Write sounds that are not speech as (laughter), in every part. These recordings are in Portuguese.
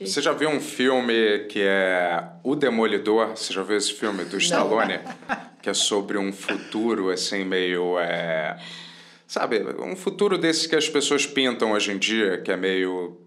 Você já viu um filme que é O Demolidor? Você já viu esse filme do Stallone? (laughs) que é sobre um futuro, assim, meio. É... Sabe, um futuro desse que as pessoas pintam hoje em dia, que é meio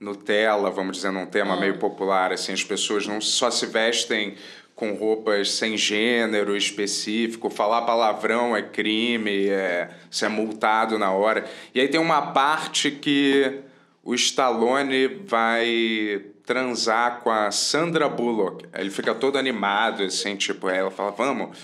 Nutella, vamos dizer, um tema ah. meio popular, assim, as pessoas não só se vestem com roupas sem gênero específico, falar palavrão é crime, é, você é multado na hora. E aí tem uma parte que o Stallone vai transar com a Sandra Bullock. Ele fica todo animado, assim, tipo, ela fala, vamos,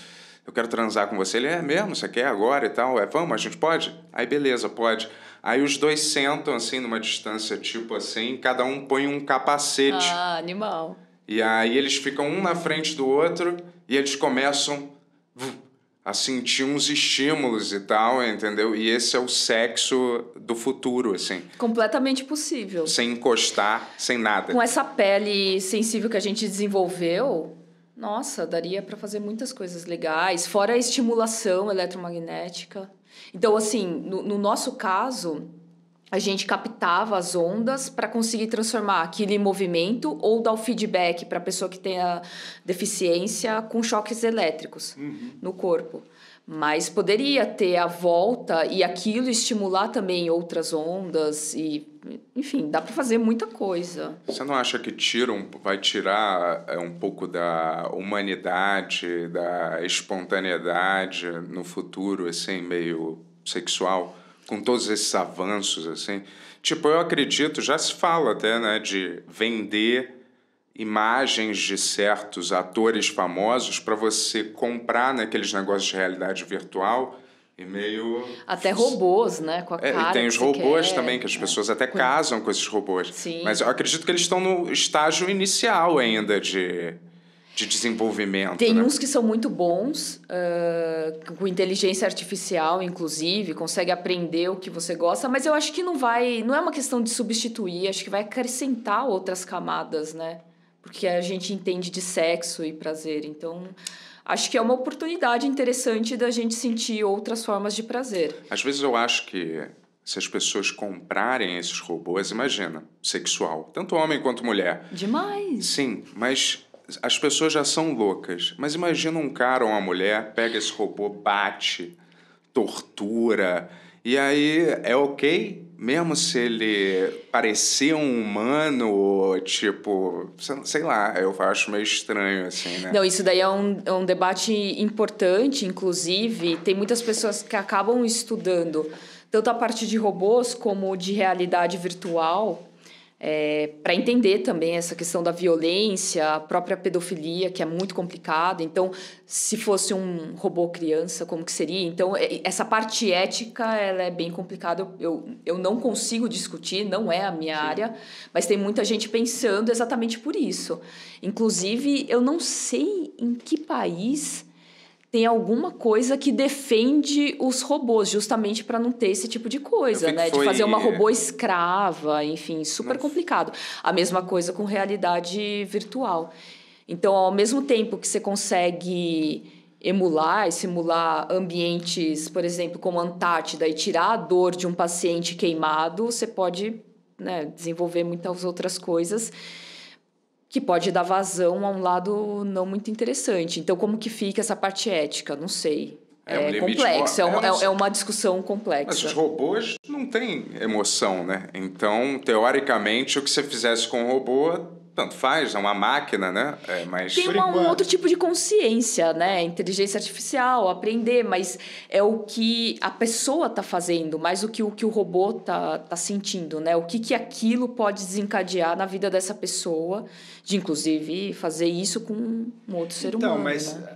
eu quero transar com você. Ele, é mesmo, você quer agora e tal? É, vamos, a gente pode? Aí, beleza, pode. Aí os dois sentam, assim, numa distância, tipo assim, cada um põe um capacete. Ah, animal. E aí eles ficam um na frente do outro e eles começam a sentir uns estímulos e tal, entendeu? E esse é o sexo do futuro, assim. Completamente possível. Sem encostar, sem nada. Com essa pele sensível que a gente desenvolveu, nossa, daria para fazer muitas coisas legais, fora a estimulação eletromagnética. Então, assim, no, no nosso caso, a gente captava as ondas para conseguir transformar aquele movimento ou dar o feedback para a pessoa que tenha deficiência com choques elétricos uhum. no corpo. Mas poderia ter a volta e aquilo estimular também outras ondas e enfim, dá para fazer muita coisa. Você não acha que tira um, vai tirar é, um pouco da humanidade, da espontaneidade no futuro, assim, meio sexual? com todos esses avanços, assim. Tipo, eu acredito, já se fala até, né, de vender imagens de certos atores famosos para você comprar naqueles né, negócios de realidade virtual e meio até robôs, né, com a é, cara. E tem os robôs quer, também que as é. pessoas até casam com esses robôs. Sim. Mas eu acredito que eles estão no estágio inicial ainda de de desenvolvimento. Tem né? uns que são muito bons, uh, com inteligência artificial, inclusive, consegue aprender o que você gosta, mas eu acho que não vai. Não é uma questão de substituir, acho que vai acrescentar outras camadas, né? Porque a gente entende de sexo e prazer. Então, acho que é uma oportunidade interessante da gente sentir outras formas de prazer. Às vezes eu acho que se as pessoas comprarem esses robôs, imagina, sexual, tanto homem quanto mulher. Demais! Sim, mas as pessoas já são loucas, mas imagina um cara ou uma mulher pega esse robô, bate, tortura, e aí é ok mesmo se ele parecer um humano, tipo, sei lá, eu acho meio estranho, assim, né? Não, isso daí é um, é um debate importante, inclusive. Tem muitas pessoas que acabam estudando tanto a parte de robôs como de realidade virtual é, para entender também essa questão da violência, a própria pedofilia, que é muito complicada. Então, se fosse um robô criança, como que seria? Então, é, essa parte ética ela é bem complicada. Eu, eu não consigo discutir, não é a minha Sim. área, mas tem muita gente pensando exatamente por isso. Inclusive, eu não sei em que país tem alguma coisa que defende os robôs, justamente para não ter esse tipo de coisa, né? Foi... De fazer uma robô escrava, enfim, super não. complicado. A mesma coisa com realidade virtual. Então, ao mesmo tempo que você consegue emular e simular ambientes, por exemplo, como a Antártida, e tirar a dor de um paciente queimado, você pode né, desenvolver muitas outras coisas que pode dar vazão a um lado não muito interessante. Então, como que fica essa parte ética? Não sei. É, um é complexo, é, uma, é, é, é uma discussão complexa. Mas os robôs não têm emoção, né? Então, teoricamente, o que você fizesse com o robô tanto faz, é uma máquina, né? É, mas... Tem uma, um outro tipo de consciência, né? Inteligência artificial, aprender, mas é o que a pessoa está fazendo, mais do que o que o robô está tá sentindo, né? O que, que aquilo pode desencadear na vida dessa pessoa, de inclusive fazer isso com um outro ser então, humano. Então, mas né?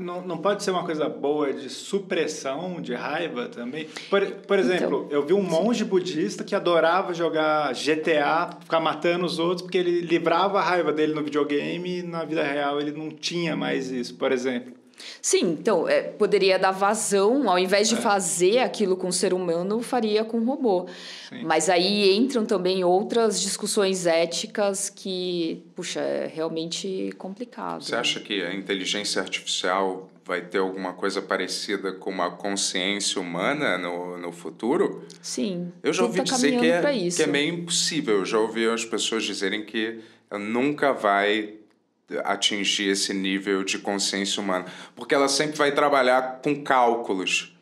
Não, não pode ser uma coisa boa de supressão de raiva também? Por, por então, exemplo, então, eu vi um monge budista que adorava jogar GTA, ficar matando os outros, porque ele livrava a raiva dele no videogame e na vida real ele não tinha mais isso, por exemplo. Sim, então é, poderia dar vazão, ao invés de é. fazer aquilo com o ser humano, faria com o robô. Sim. Mas aí entram também outras discussões éticas que, puxa, é realmente complicado. Você né? acha que a inteligência artificial vai ter alguma coisa parecida com uma consciência humana no, no futuro? Sim. Eu já ouvi tá dizer que é, que é meio impossível. Eu já ouvi as pessoas dizerem que nunca vai atingir esse nível de consciência humana, porque ela sempre vai trabalhar com cálculos.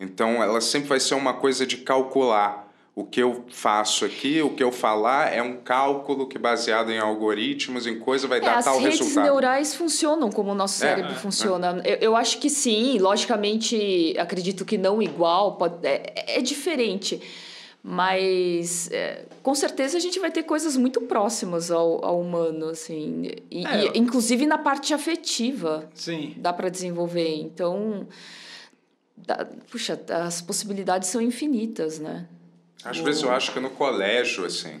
Então, ela sempre vai ser uma coisa de calcular. O que eu faço aqui, o que eu falar é um cálculo que baseado em algoritmos, em coisa, vai é, dar tal resultado. As redes neurais funcionam como o nosso é. cérebro é, funciona. É. Eu, eu, acho que sim, logicamente, acredito que não igual, pode, é, é diferente. Mas é, com certeza a gente vai ter coisas muito próximas ao, ao humano, assim. E, é, e, inclusive na parte afetiva. Sim. Dá para desenvolver. Então, dá, puxa, as possibilidades são infinitas, né? Às o... vezes eu acho que no colégio, assim.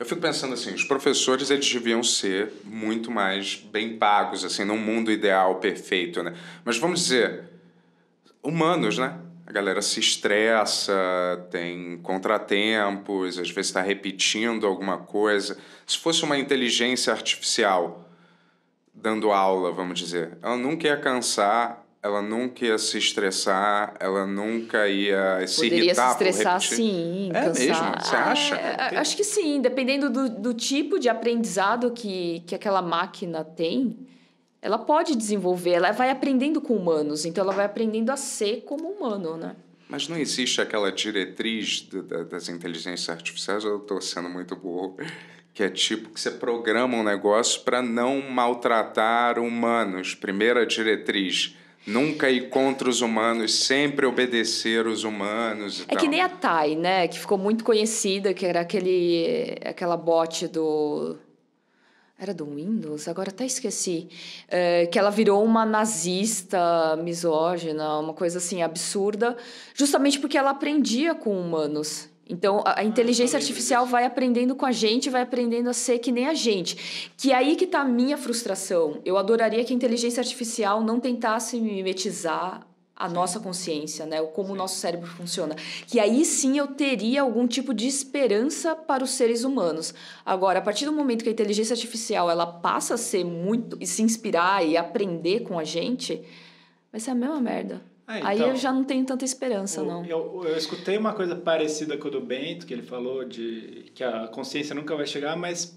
Eu fico pensando assim, os professores eles deviam ser muito mais bem pagos, assim, num mundo ideal perfeito, né? Mas vamos dizer, humanos, né? galera se estressa, tem contratempos, às vezes está repetindo alguma coisa. Se fosse uma inteligência artificial dando aula, vamos dizer, ela nunca ia cansar, ela nunca ia se estressar, ela nunca ia se Poderia irritar. Poderia se estressar, sim. É cansar. mesmo? Você ah, acha? É, acho que sim, dependendo do, do tipo de aprendizado que, que aquela máquina tem ela pode desenvolver, ela vai aprendendo com humanos, então ela vai aprendendo a ser como humano, né? Mas não existe aquela diretriz de, de, das inteligências artificiais, eu estou sendo muito burro, que é tipo que você programa um negócio para não maltratar humanos. Primeira diretriz. Nunca ir contra os humanos, sempre obedecer os humanos. é tal. que nem a Tai, né? Que ficou muito conhecida, que era aquele, aquela bote do era do Windows? Agora até esqueci. É, que ela virou uma nazista, misógina, uma coisa assim absurda, justamente porque ela aprendia com humanos. Então, a, ah, inteligência artificial vai aprendendo com a gente, vai aprendendo a ser que nem a gente. Que é aí que tá a minha frustração. Eu adoraria que a inteligência artificial não tentasse mimetizar a sim. nossa consciência, né? Como sim. o nosso cérebro funciona. Que aí sim eu teria algum tipo de esperança para os seres humanos. Agora, a partir do momento que a inteligência artificial ela passa a ser muito e se inspirar e aprender com a gente, vai ser a mesma merda. então, aí eu então, já não tenho tanta esperança, o, não. Eu, eu escutei uma coisa parecida com o do Bento, que ele falou de que a consciência nunca vai chegar, mas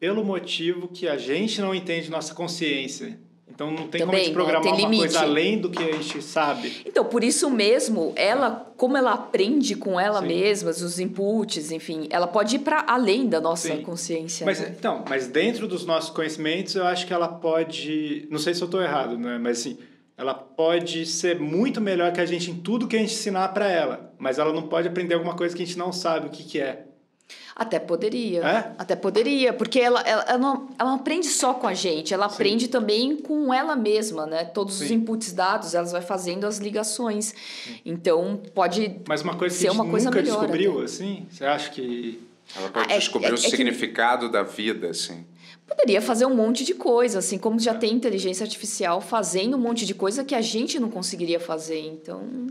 pelo motivo que a gente não entende nossa consciência. Então não tem Também, como a gente né? programar uma coisa além do que a gente sabe. Então, por isso mesmo, ela, como ela aprende com ela Sim. mesma, os inputs, enfim, ela pode ir para além da nossa Sim. consciência. Mas né? então, mas dentro dos nossos conhecimentos, eu acho que ela pode, não sei se eu estou errado, né, mas assim, ela pode ser muito melhor que a gente em tudo que a gente ensinar para ela, mas ela não pode aprender alguma coisa que a gente não sabe o que que é. Até poderia. É? Até poderia, porque ela, ela, ela, não, ela não aprende só com a gente, ela Sim. aprende também com ela mesma, né? Todos Sim. os inputs dados, ela vai fazendo as ligações. Então, pode Mas uma coisa ser que a gente uma coisa nunca melhor, descobriu, até. assim? Você acha que... Ela pode ah, é, descobrir é, o significado que... da vida, assim poderia fazer um monte de coisa, assim como já é. tem inteligência artificial fazendo um monte de coisa que a gente não conseguiria fazer. Então,